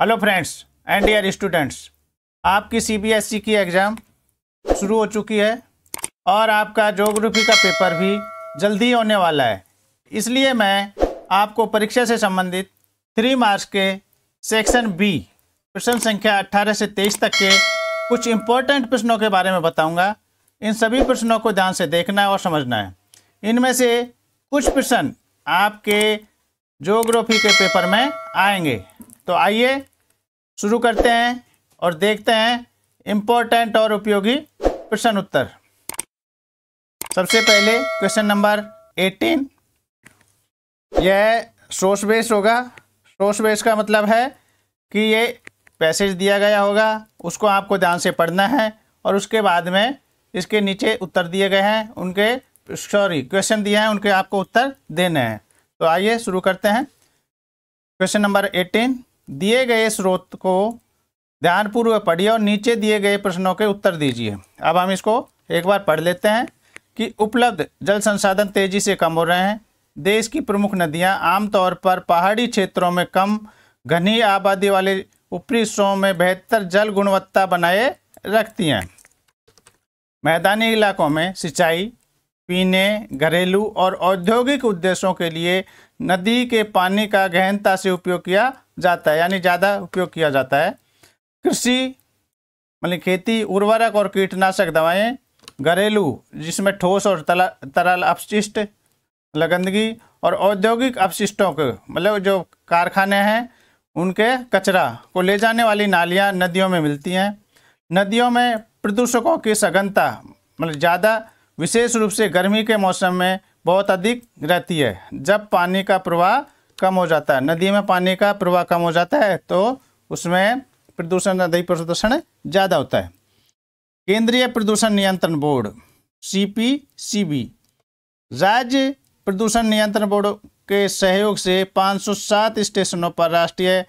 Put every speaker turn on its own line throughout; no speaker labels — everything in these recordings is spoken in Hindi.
hello friends and dear students आपकी सीबीएसई e की एग्ज़ाम शुरू हो चुकी है और आपका जोग्राफी का पेपर भी जल्दी होने वाला है इसलिए मैं आपको परीक्षा से संबंधित थ्री मार्क्स के सेक्शन बी प्रश्न संख्या 18 से 23 तक के कुछ इम्पोर्टेंट प्रश्नों के बारे में बताऊंगा इन सभी प्रश्नों को ध्यान से देखना है और समझना है इनमें से कुछ प्रश्न आपके जोग्राफी के पेपर में आएंगे तो आइए शुरू करते हैं और देखते हैं इम्पोर्टेंट और उपयोगी प्रश्न उत्तर सबसे पहले क्वेश्चन नंबर एटीन यह सोर्स बेस होगा सोर्स बेस का मतलब है कि ये पैसेज दिया गया होगा उसको आपको ध्यान से पढ़ना है और उसके बाद में इसके नीचे उत्तर दिए गए हैं उनके सॉरी क्वेश्चन दिए हैं उनके आपको उत्तर देने हैं तो आइए शुरू करते हैं क्वेश्चन नंबर एटीन दिए गए स्रोत को ध्यानपूर्वक पढ़िए और नीचे दिए गए प्रश्नों के उत्तर दीजिए अब हम इसको एक बार पढ़ लेते हैं कि उपलब्ध जल संसाधन तेजी से कम हो रहे हैं देश की प्रमुख नदियां आमतौर पर पहाड़ी क्षेत्रों में कम घनी आबादी वाले ऊपरी हिस्सों में बेहतर जल गुणवत्ता बनाए रखती हैं मैदानी इलाकों में सिंचाई पीने घरेलू और औद्योगिक उद्देश्यों के लिए नदी के पानी का गहनता से उपयोग किया जाता है यानी ज़्यादा उपयोग किया जाता है कृषि मतलब खेती उर्वरक और कीटनाशक दवाएं घरेलू जिसमें ठोस और तला तरल अपशिष्ट लगंदगी और औद्योगिक अपशिष्टों के मतलब जो कारखाने हैं उनके कचरा को ले जाने वाली नालियाँ नदियों में मिलती हैं नदियों में प्रदूषकों की सघनता मतलब ज़्यादा विशेष रूप से गर्मी के मौसम में बहुत अधिक रहती है जब पानी का प्रवाह कम हो जाता है नदी में पानी का प्रवाह कम हो जाता है तो उसमें प्रदूषण नदी प्रदूषण ज़्यादा होता है केंद्रीय प्रदूषण नियंत्रण board C P C B राज्य प्रदूषण नियंत्रण बोर्ड के सहयोग से 507 स्टेशनों पर राष्ट्रीय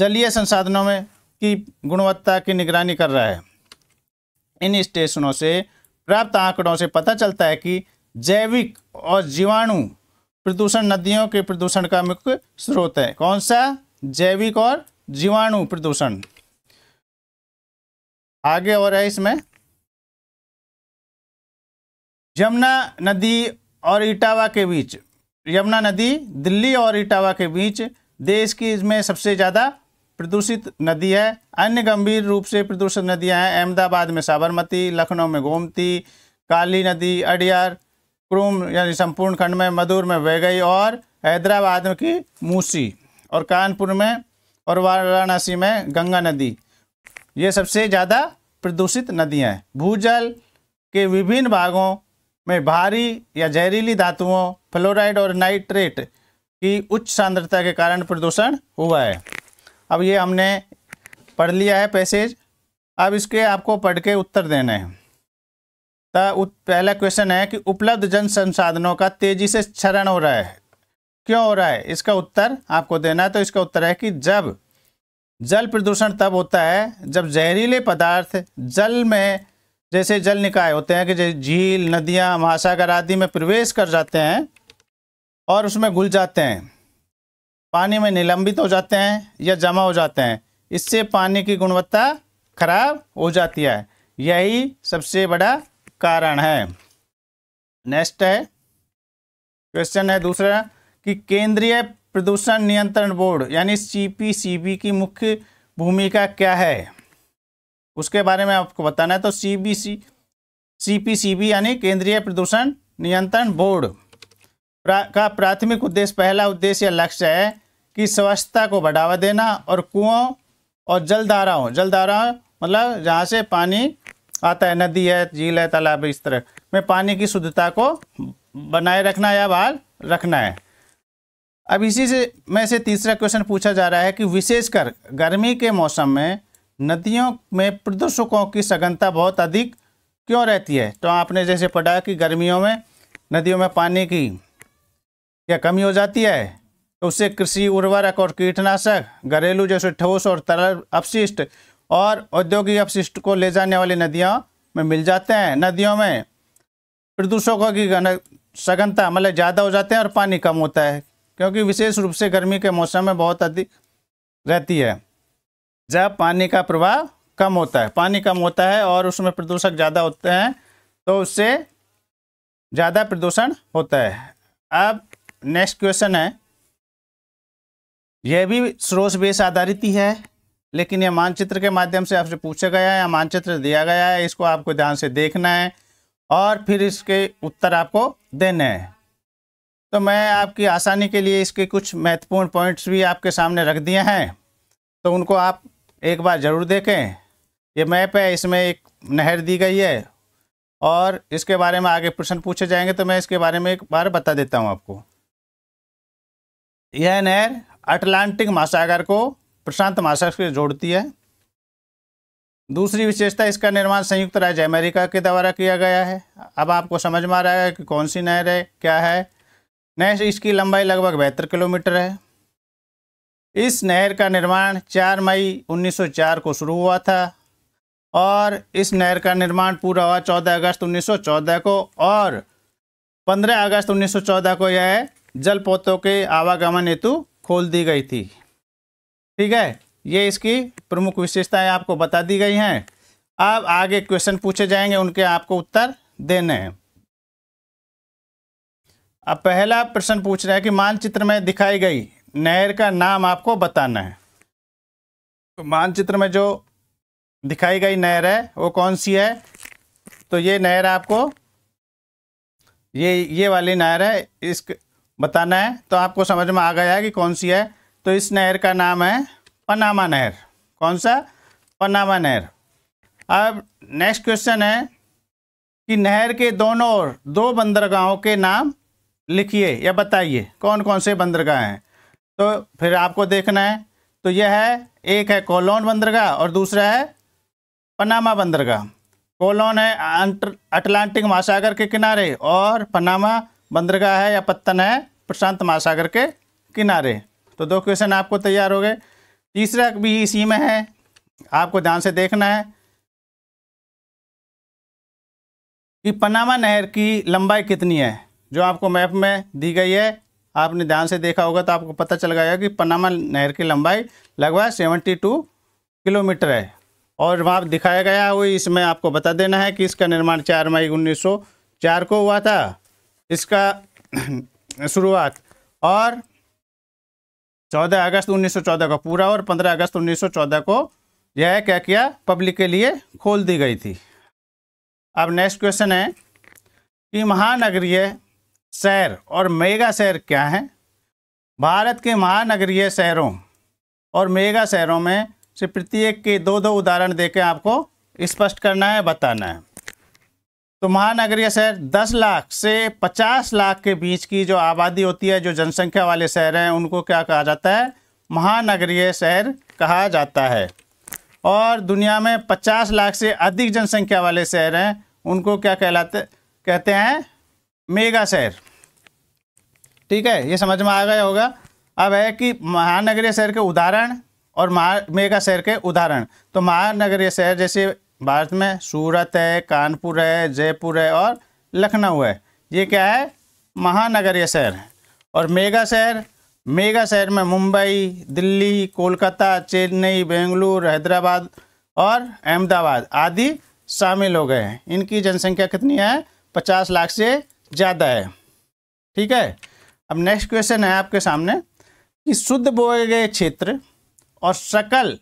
जलीय संसाधनों में की गुणवत्ता की निगरानी कर रहा है इन स्टेशनों से प्राप्त आंकड़ों से पता चलता है कि जैविक और जीवाणु प्रदूषण नदियों के प्रदूषण का मुख्य स्रोत है कौन सा जैविक और जीवाणु प्रदूषण आगे और है इसमें यमुना नदी और इटावा के बीच यमुना नदी दिल्ली और इटावा के बीच देश की इसमें सबसे ज़्यादा प्रदूषित नदी है अन्य गंभीर रूप से प्रदूषित नदियां हैं अहमदाबाद में साबरमती लखनऊ में गोमती काली नदी अडियार क्रूम यानी संपूर्ण खंड में मधुर में वैगई और हैदराबाद की मूसी और कानपुर में और वाराणसी में गंगा नदी ये सबसे ज़्यादा प्रदूषित नदियाँ हैं भूजल के विभिन्न भागों में भारी या जहरीली धातुओं फ्लोराइड और नाइट्रेट की उच्च सांद्रता के कारण प्रदूषण हुआ है अब ये हमने पढ़ लिया है पैसेज अब इसके आपको पढ़ के उत्तर देने हैं पहला क्वेश्चन है कि उपलब्ध जन संसाधनों का तेजी से क्षरण हो रहा है क्यों हो रहा है इसका उत्तर आपको देना है तो इसका उत्तर है कि जब जल प्रदूषण तब होता है जब जहरीले पदार्थ जल में जैसे जल निकाय होते हैं कि जैसे झील नदियाँ महासागर आदि में प्रवेश कर जाते हैं और उसमें घुल जाते हैं पानी में निलंबित हो जाते हैं या जमा हो जाते हैं इससे पानी की गुणवत्ता खराब हो जाती है यही सबसे बड़ा कारण है नेक्स्ट है क्वेश्चन है दूसरा कि केंद्रीय प्रदूषण नियंत्रण बोर्ड यानी सीपीसीबी की मुख्य भूमिका क्या है उसके बारे में आपको बताना है तो सीबीसी सीपीसीबी यानी केंद्रीय प्रदूषण नियंत्रण बोर्ड प्रा, का प्राथमिक उद्देश्य पहला उद्देश्य या लक्ष्य है कि स्वच्छता को बढ़ावा देना और कुओं और जलधाराओं जलधाराओं मतलब जहाँ से पानी आता है नदी है झील है तालाब इस तरह में पानी की शुद्धता को बनाए रखना या बाहर रखना है अब इसी से में से तीसरा क्वेश्चन पूछा जा रहा है कि विशेषकर गर्मी के मौसम में नदियों में प्रदूषकों की सघनता बहुत अधिक क्यों रहती है तो आपने जैसे पढ़ा कि गर्मियों में नदियों में पानी की क्या कमी हो जाती है तो उससे कृषि उर्वरक और कीटनाशक घरेलू जैसे ठोस और तरल अपशिष्ट और औद्योगिक अपशिष्ट को ले जाने वाली नदियों में मिल जाते हैं नदियों में प्रदूषकों की सघनता मतलब ज़्यादा हो जाते हैं और पानी कम होता है क्योंकि विशेष रूप से गर्मी के मौसम में बहुत अधिक रहती है जब पानी का प्रवाह कम होता है पानी कम होता है और उसमें प्रदूषक ज़्यादा होते हैं तो उससे ज़्यादा प्रदूषण होता है अब नेक्स्ट क्वेश्चन है यह भी स्रोत बेस आधारित ही है लेकिन यह मानचित्र के माध्यम से आपसे पूछा गया है या मानचित्र दिया गया है इसको आपको ध्यान से देखना है और फिर इसके उत्तर आपको देने हैं तो मैं आपकी आसानी के लिए इसके कुछ महत्वपूर्ण पॉइंट्स भी आपके सामने रख दिए हैं तो उनको आप एक बार ज़रूर देखें ये मैप है इसमें एक नहर दी गई है और इसके बारे में आगे प्रश्न पूछे जाएंगे तो मैं इसके बारे में एक बार बता देता हूँ आपको यह नहर अटलांटिक महासागर को प्रशांत महासागर जोड़ती है दूसरी विशेषता इसका निर्माण संयुक्त राज्य अमेरिका के द्वारा किया गया है अब आपको समझ में आ रहा है कि कौन सी नहर है क्या है नहर इसकी लंबाई लगभग बहत्तर किलोमीटर है इस नहर का निर्माण 4 मई 1904 को शुरू हुआ था और इस नहर का निर्माण पूरा हुआ 14 अगस्त 1914 को और 15 अगस्त 1914 को यह जलपोतों के आवागमन हेतु खोल दी गई थी ठीक है ये इसकी प्रमुख विशेषताएं आपको बता दी गई हैं अब आगे क्वेश्चन पूछे जाएंगे उनके आपको उत्तर देने हैं अब पहला प्रश्न पूछ रहे हैं कि मानचित्र में दिखाई गई नहर का नाम आपको बताना है तो मानचित्र में जो दिखाई गई नहर है वो कौन सी है तो ये नहर आपको ये ये वाली नहर है इस बताना है तो आपको समझ में आ गया है कि कौन सी है तो इस नहर का नाम है पनामा नहर कौन सा पनामा नहर अब नेक्स्ट क्वेश्चन है कि नहर के दोनों ओर दो बंदरगाहों के नाम लिखिए या बताइए कौन कौन से बंदरगाह हैं तो फिर आपको देखना है तो यह है एक है कोलोन बंदरगाह और दूसरा है पनामा बंदरगाह कोलोन है अटलांटिक महासागर के किनारे और पनामा बंदरगाह है या पत्तन है प्रशांत महासागर के किनारे तो दो क्वेश्चन आपको तैयार हो गए तीसरा भी इसी में है आपको ध्यान से देखना है कि पनामा नहर की लंबाई कितनी है जो आपको मैप में दी गई है आपने ध्यान से देखा होगा तो आपको पता चल गया कि पनामा नहर की लंबाई लगभग सेवेंटी टू किलोमीटर है और वहाँ दिखाया गया है इसमें आपको बता देना है कि इसका निर्माण चार मई उन्नीस को हुआ था इसका शुरुआत और 14 अगस्त 1914 को पूरा और 15 अगस्त 1914 को यह क्या किया पब्लिक के लिए खोल दी गई थी अब नेक्स्ट क्वेश्चन है कि महानगरीय शहर और मेगा शहर क्या हैं भारत के महानगरीय शहरों और मेगा शहरों में से प्रत्येक के दो दो उदाहरण देकर आपको स्पष्ट करना है बताना है तो महानगरीय शहर 10 लाख से 50 लाख के बीच की जो आबादी होती है जो जनसंख्या वाले शहर हैं उनको क्या कहा जाता है महानगरीय शहर कहा जाता है और दुनिया में 50 लाख से अधिक जनसंख्या वाले शहर हैं उनको क्या कहलाते कहते हैं मेगा शहर ठीक है ये समझ में आ गया होगा अब है कि महानगरीय शहर के उदाहरण और महा मेगा शहर के उदाहरण तो महानगरीय शहर जैसे भारत में सूरत है कानपुर है जयपुर है और लखनऊ है ये क्या है महानगरीय शहर है और मेगा शहर मेगा शहर में मुंबई दिल्ली कोलकाता चेन्नई बेंगलुरु हैदराबाद और अहमदाबाद आदि शामिल हो गए हैं इनकी जनसंख्या कितनी है पचास लाख से ज़्यादा है ठीक है अब नेक्स्ट क्वेश्चन है आपके सामने कि शुद्ध बोए गए क्षेत्र और सकल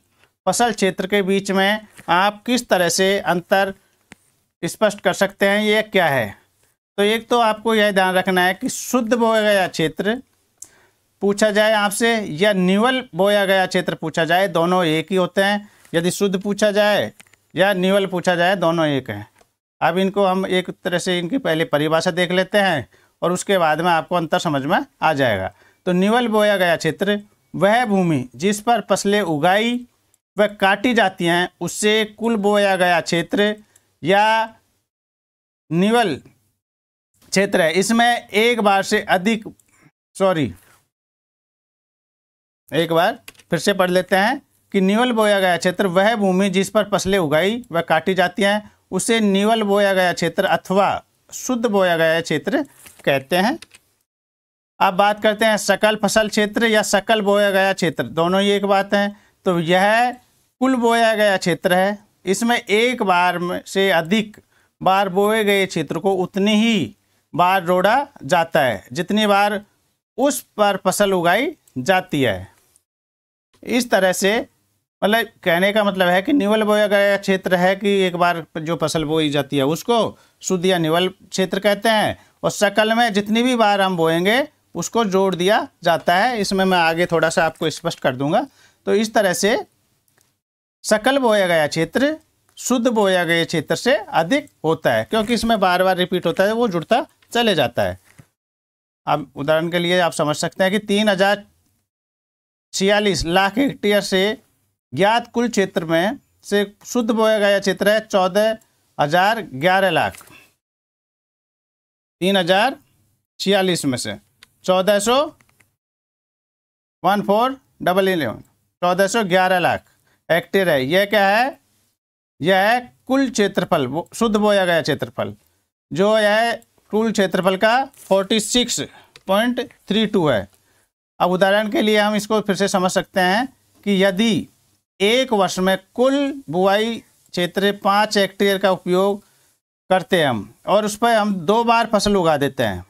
फसल क्षेत्र के बीच में आप किस तरह से अंतर स्पष्ट कर सकते हैं ये क्या है तो एक तो आपको यह ध्यान रखना है कि शुद्ध बोया गया क्षेत्र पूछा जाए आपसे या निवल बोया गया क्षेत्र पूछा जाए दोनों एक ही होते हैं यदि शुद्ध पूछा जाए या निवल पूछा जाए दोनों एक हैं अब इनको हम एक तरह से इनकी पहले परिभाषा देख लेते हैं और उसके बाद में आपको अंतर समझ में आ जाएगा तो निवल बोया गया क्षेत्र वह भूमि जिस पर फसलें उगाई वह काटी जाती हैं उससे कुल बोया गया क्षेत्र या निवल क्षेत्र है इसमें एक बार से अधिक सॉरी एक बार फिर से पढ़ लेते हैं कि निवल बोया गया क्षेत्र वह भूमि जिस पर फसलें उगाई वह काटी जाती हैं उसे निवल बोया गया क्षेत्र अथवा शुद्ध बोया गया क्षेत्र कहते हैं अब बात करते हैं सकल फसल क्षेत्र या सकल बोया गया क्षेत्र दोनों ही एक बात है तो यह कुल बोया गया क्षेत्र है इसमें एक बार से अधिक बार बोए गए क्षेत्र को उतनी ही बार रोड़ा जाता है जितनी बार उस पर फसल उगाई जाती है इस तरह से मतलब कहने का मतलब है कि निवल बोया गया क्षेत्र है कि एक बार जो फसल बोई जाती है उसको शुद्ध या निवल क्षेत्र कहते हैं और शकल में जितनी भी बार हम बोएंगे उसको जोड़ दिया जाता है इसमें मैं आगे थोड़ा सा आपको स्पष्ट कर दूंगा तो इस तरह से सकल बोया गया क्षेत्र शुद्ध बोया गया क्षेत्र से अधिक होता है क्योंकि इसमें बार बार रिपीट होता है वो जुड़ता चले जाता है अब उदाहरण के लिए आप समझ सकते हैं कि तीन हजार छियालीस लाख हेक्टेयर से ज्ञात कुल क्षेत्र में से शुद्ध बोया गया क्षेत्र है चौदह हजार ग्यारह लाख तीन हजार छियालीस में से चौदह सौ वन फोर डबल इलेवन चौदह सौ ग्यारह लाख एक्टेर है यह क्या है यह है कुल क्षेत्रफल शुद्ध बोया गया क्षेत्रफल जो है कुल क्षेत्रफल का forty six point three two है अब उदाहरण के लिए हम इसको फिर से समझ सकते हैं कि यदि एक वर्ष में कुल बुआई क्षेत्र पाँच हेक्टेयर का उपयोग करते हैं हम और उस पर हम दो बार फसल उगा देते हैं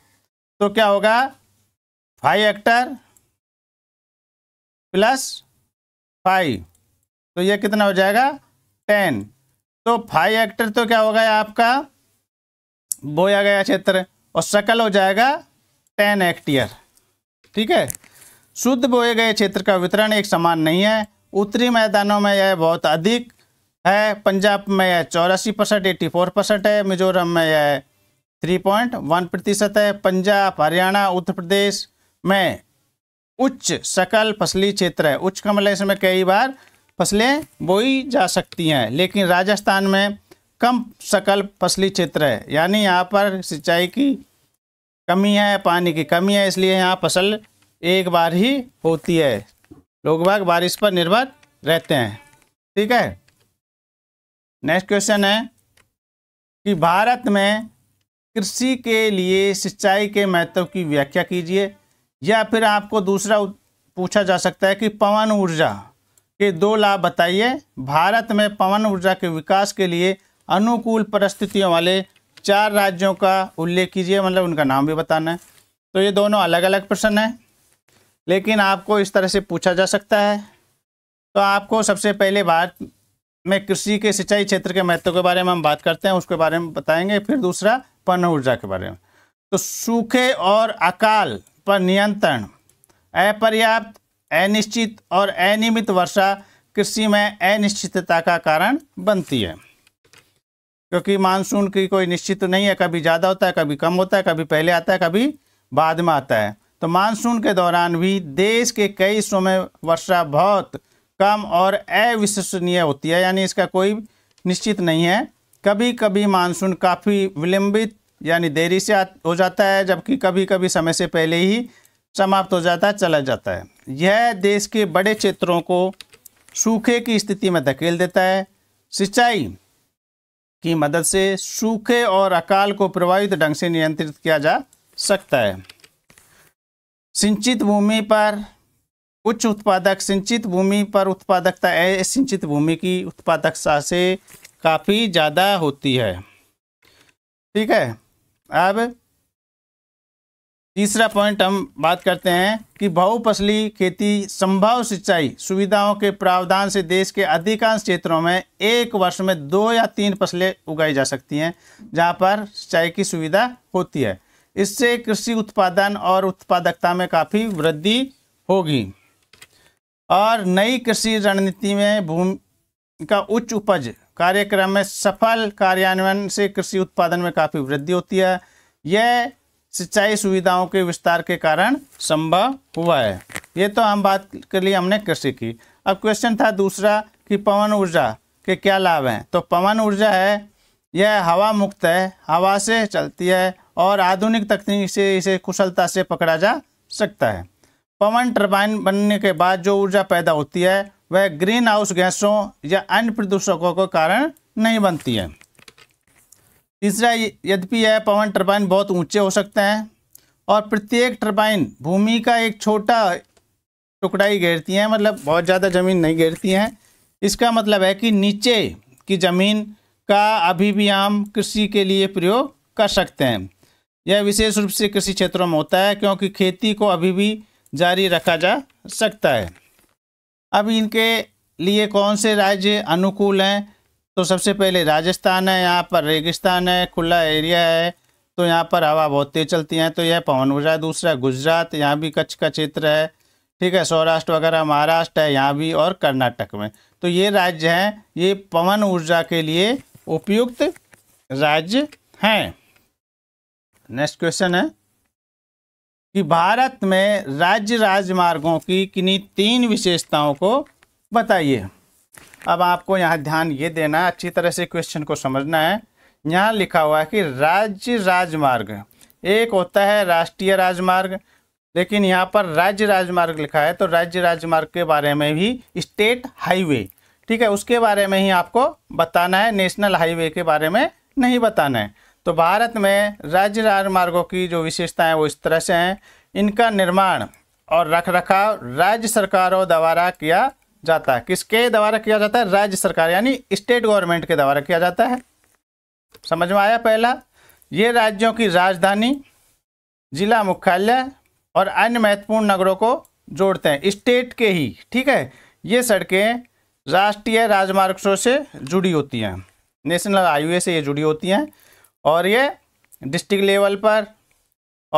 तो क्या होगा फाइव हेक्टर प्लस फाइव तो ये कितना हो जाएगा टेन तो फाइव एक्टर तो क्या हो गया आपका बोया गया क्षेत्र और सकल हो जाएगा टेन एक्टियर ठीक है शुद्ध बोए गए क्षेत्र का वितरण एक समान नहीं है उत्तरी मैदानों में यह बहुत अधिक है पंजाब में यह चौरासी परसेंट एट्टी फोर परसेंट है मिजोरम में यह थ्री पॉइंट वन प्रतिशत है पंजाब हरियाणा उत्तर प्रदेश में उच्च सकल फसली क्षेत्र है उच्च का मतलब इसमें कई बार फसलें बोई जा सकती हैं लेकिन राजस्थान में कम सकल फसली क्षेत्र है यानी यहाँ पर सिंचाई की कमी है पानी की कमी है इसलिए यहाँ फसल एक बार ही होती है लोग बाग बारिश पर निर्भर रहते हैं ठीक है नेक्स्ट क्वेश्चन है कि भारत में कृषि के लिए सिंचाई के महत्व की व्याख्या कीजिए या फिर आपको दूसरा पूछा जा सकता है कि पवन ऊर्जा के दो लाभ बताइए भारत में पवन ऊर्जा के विकास के लिए अनुकूल परिस्थितियों वाले चार राज्यों का उल्लेख कीजिए मतलब उनका नाम भी बताना है तो ये दोनों अलग अलग प्रश्न हैं लेकिन आपको इस तरह से पूछा जा सकता है तो आपको सबसे पहले भारत में कृषि के सिंचाई क्षेत्र के महत्व के बारे में हम बात करते हैं उसके बारे में बताएंगे फिर दूसरा पवन ऊर्जा के बारे में तो सूखे और अकाल पर नियंत्रण अपर्याप्त अनिश्चित और अनियमित वर्षा कृषि में अनिश्चितता का कारण बनती है क्योंकि मानसून की कोई निश्चित नहीं है कभी ज़्यादा होता है कभी कम होता है कभी पहले आता है कभी बाद में आता है तो मानसून के दौरान भी देश के कई हिस्सों में वर्षा बहुत कम और अविश्वसनीय होती है यानी इसका कोई निश्चित नहीं है कभी कभी मानसून काफ़ी विलंबित यानी देरी से हो जाता है जबकि कभी कभी समय से पहले ही समाप्त हो जाता है चला जाता है यह देश के बड़े क्षेत्रों को सूखे की स्थिति में धकेल देता है सिंचाई की मदद से सूखे और अकाल को प्रभावित ढंग से नियंत्रित किया जा सकता है सिंचित भूमि पर उच्च उत्पादक सिंचित भूमि पर उत्पादकता सिंचित भूमि की उत्पादकता से काफ़ी ज़्यादा होती है ठीक है अब तीसरा पॉइंट हम बात करते हैं कि बहुफसली खेती संभव सिंचाई सुविधाओं के प्रावधान से देश के अधिकांश क्षेत्रों में एक वर्ष में दो या तीन फसलें उगाई जा सकती हैं जहां पर सिंचाई की सुविधा होती है इससे कृषि उत्पादन और उत्पादकता में काफ़ी वृद्धि होगी और नई कृषि रणनीति में भूमि का उच्च उपज कार्यक्रम में सफल कार्यान्वयन से कृषि उत्पादन में काफ़ी वृद्धि होती है यह सिंचाई सुविधाओं के विस्तार के कारण संभव हुआ है ये तो हम बात के लिए हमने कृषि की अब क्वेश्चन था दूसरा कि पवन ऊर्जा के क्या लाभ हैं तो पवन ऊर्जा है यह हवा मुक्त है हवा से चलती है और आधुनिक तकनीक से इसे कुशलता से पकड़ा जा सकता है पवन टर्बाइन बनने के बाद जो ऊर्जा पैदा होती है वह ग्रीन हाउस गैसों या अन्य प्रदूषकों के कारण नहीं बनती है तीसरा यद्यपि यह पवन टर्बाइन बहुत ऊंचे हो सकते हैं और प्रत्येक टर्बाइन भूमि का एक छोटा टुकड़ा ही घेरती हैं मतलब बहुत ज़्यादा ज़मीन नहीं घेरती हैं इसका मतलब है कि नीचे की ज़मीन का अभी भी हम कृषि के लिए प्रयोग कर सकते हैं यह विशेष रूप से कृषि क्षेत्रों में होता है क्योंकि खेती को अभी भी जारी रखा जा सकता है अब इनके लिए कौन से राज्य अनुकूल हैं तो सबसे पहले राजस्थान है यहाँ पर रेगिस्तान है खुला एरिया है तो यहाँ पर हवा बहुत तेज चलती है तो यह पवन ऊर्जा दूसरा गुजरात यहाँ भी कच्छ का क्षेत्र है ठीक है सौराष्ट्र वगैरह महाराष्ट्र है यहाँ भी और कर्नाटक में तो ये राज्य हैं ये पवन ऊर्जा के लिए उपयुक्त राज्य हैं नेक्स्ट क्वेश्चन है कि भारत में राज्य राजमार्गों की किन्हीं तीन विशेषताओं को बताइए अब आपको यहाँ ध्यान ये देना है अच्छी तरह से क्वेश्चन को समझना है यहाँ लिखा हुआ है कि राज्य राजमार्ग एक होता है राष्ट्रीय राजमार्ग लेकिन यहाँ पर राज्य राजमार्ग लिखा है तो राज्य राजमार्ग के बारे में भी स्टेट हाईवे ठीक है उसके बारे में ही आपको बताना है नेशनल हाईवे के बारे में नहीं बताना है तो भारत में राज्य राजमार्गों की जो विशेषताएं वो इस तरह से हैं इनका निर्माण और रख रखाव राज्य सरकारों द्वारा किया जाता है किसके द्वारा किया जाता है राज्य सरकार यानी स्टेट गवर्नमेंट के द्वारा किया जाता है समझ में आया पहला ये राज्यों की राजधानी जिला मुख्यालय और अन्य महत्वपूर्ण नगरों को जोड़ते हैं स्टेट के ही ठीक है ये सड़कें राष्ट्रीय राजमार्गों से जुड़ी होती हैं नेशनल हाईवे से ये जुड़ी होती हैं और ये डिस्ट्रिक्ट लेवल पर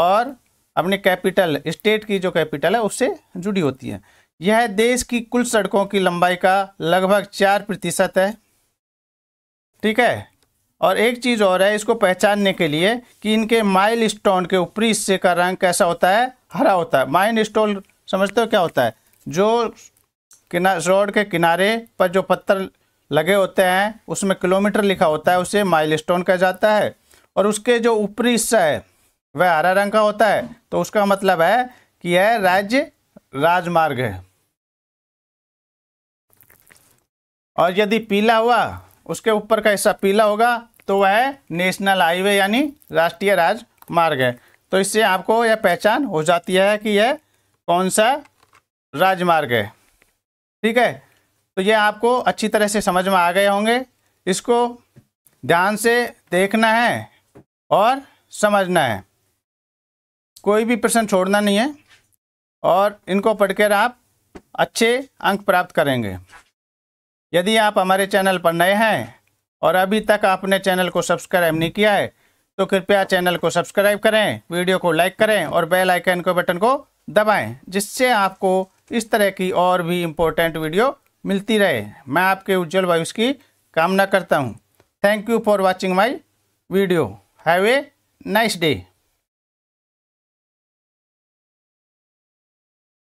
और अपने कैपिटल स्टेट की जो कैपिटल है उससे जुड़ी होती है यह देश की कुल सड़कों की लंबाई का लगभग चार प्रतिशत है ठीक है और एक चीज़ और है इसको पहचानने के लिए कि इनके माइल स्टोन के ऊपरी हिस्से का रंग कैसा होता है हरा होता है माइल स्टोन समझते हो क्या होता है जो किना रोड के किनारे पर जो पत्थर लगे होते हैं उसमें किलोमीटर लिखा होता है उसे माइल स्टोन कहा जाता है और उसके जो ऊपरी हिस्सा है वह हरा रंग का होता है तो उसका मतलब है कि यह राज्य राजमार्ग है और यदि पीला हुआ उसके ऊपर का हिस्सा पीला होगा तो वह नेशनल हाईवे यानी राष्ट्रीय राजमार्ग है तो इससे आपको यह पहचान हो जाती है कि यह कौन सा राजमार्ग है ठीक है तो यह आपको अच्छी तरह से समझ में आ गए होंगे इसको ध्यान से देखना है और समझना है कोई भी प्रश्न छोड़ना नहीं है और इनको पढ़कर आप अच्छे अंक प्राप्त करेंगे यदि आप हमारे चैनल पर नए हैं और अभी तक आपने चैनल को सब्सक्राइब नहीं किया है तो कृपया चैनल को सब्सक्राइब करें वीडियो को लाइक करें और बेल आइकन के बटन को दबाएं जिससे आपको इस तरह की और भी इम्पोर्टेंट वीडियो मिलती रहे मैं आपके उज्जवल भविष्य की कामना करता हूँ thank you for watching my video have a nice day